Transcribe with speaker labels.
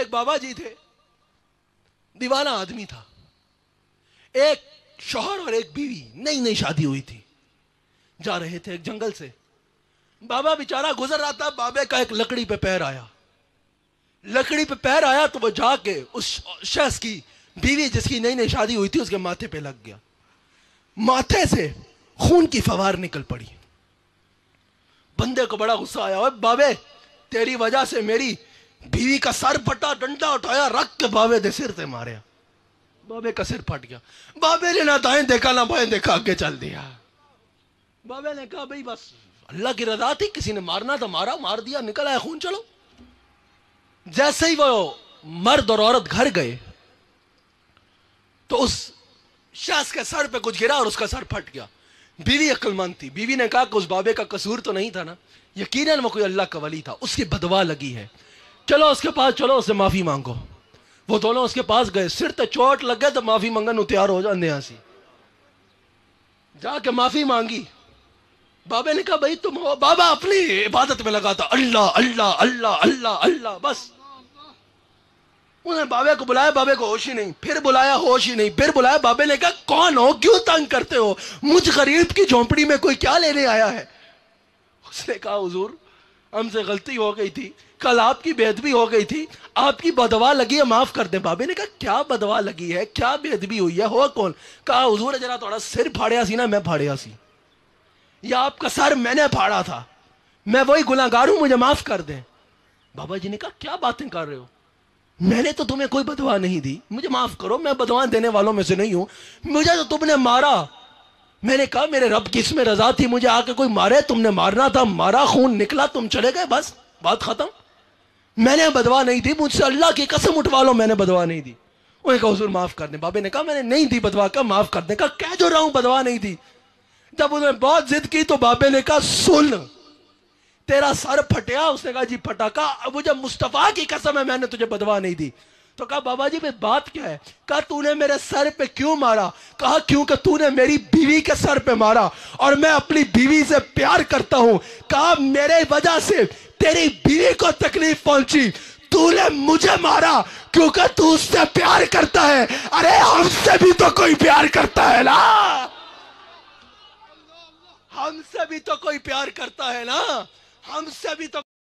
Speaker 1: एक बाबा जी थे दीवाना आदमी था एक शोहर और एक बीवी नई नई शादी हुई थी जा रहे थे एक जंगल से बाबा बेचारा गुजर रहा था बाबे का एक लकड़ी पे पैर आया लकड़ी पे पैर आया तो वो जाके उस शख्स की बीवी जिसकी नई नई शादी हुई थी उसके माथे पे लग गया माथे से खून की फवार निकल पड़ी बंदे को बड़ा गुस्सा आया बाबे तेरी वजह से मेरी बीवी का सर फटा डंडा उठाया रख के बाबे दे सिर से मारिया बाबे का सिर फट गया बाबे ने ना दाएं देखा ना बाएं देखा आगे चल दिया बाबे ने कहा भाई बस अल्लाह की रजा थी किसी ने मारना था मारा मार दिया निकल आया खून चलो जैसे ही वो मर्द और औरत घर गए तो उस शख्स के सर पे कुछ गिरा और उसका सर फट गया बीवी अक्लमंद थी बीवी ने कहा कि उस बाबे का कसूर तो नहीं था ना यकीनन वो कोई अल्लाह का वली था उसकी बदवा लगी है चलो उसके पास चलो उससे माफ़ी मांगो वो दोनों उसके पास गए सिर तो चोट लग गए तो माफ़ी मंगन तैयार हो जाने हैं जाके माफ़ी मांगी बाबे ने कहा भाई तुम हो बाबा अपनी इबादत में लगा था अल्लाह अल्लाह अल्लाह अल्लाह अल्लाह बस उन्होंने बाबे को बुलाया बाबे को होश ही नहीं फिर बुलाया होश ही नहीं फिर बुलाया बाबे ने कहा कौन हो क्यों तंग करते हो मुझ गरीब की झोंपड़ी में कोई क्या लेने आया है उसने कहा हजूर हमसे गलती हो गई थी कल आपकी बेदबी हो गई थी आपकी बदवा लगी है माफ कर दे बाबे ने कहा क्या बदवा लगी है क्या बेदबी हुई है हो कौन कहा हजूर जरा थोड़ा सिर फाड़िया सी ना मैं फाड़िया सी या आपका सर मैंने फाड़ा था मैं वही गुनागार हूं मुझे माफ कर दे बाबा जी ने कहा क्या बातें कर रहे हो मैंने तो तुम्हें कोई बदवा नहीं दी मुझे माफ करो मैं बदवा देने वालों में से नहीं हूं मुझे तो तुमने मारा मैंने कहा मेरे रब किस में रजा थी मुझे आके कोई मारे तुमने मारना था मारा खून निकला तुम चले गए बस बात खत्म मैंने बदवा नहीं दी मुझसे अल्लाह की कसम उठवा लो मैंने बदवा नहीं दी उन्हें कहा हजूर माफ दे बाबे ने कहा मैंने नहीं दी बदवा का माफ दे कहा कह जो रहा हूं बदवा नहीं दी जब उसने बहुत जिद की तो बाबे ने कहा सुन तेरा सर फटिया उसने कहा जी फटा कहा मुझे मुस्तफा की कसम है मैंने तुझे बदवा नहीं दी तो कहा बाबा जी मैं बात क्या है कहा तूने मेरे सर पे क्यों मारा कहा क्योंकि तूने मेरी बीवी के सर पे मारा और मैं अपनी बीवी से प्यार करता हूं कहा मेरे वजह से तेरी बीवी को तकलीफ पहुंची तूने मुझे मारा क्योंकि तू उससे प्यार करता है अरे हमसे भी तो कोई प्यार करता है ना हमसे भी तो कोई प्यार करता है ना हमसे भी तो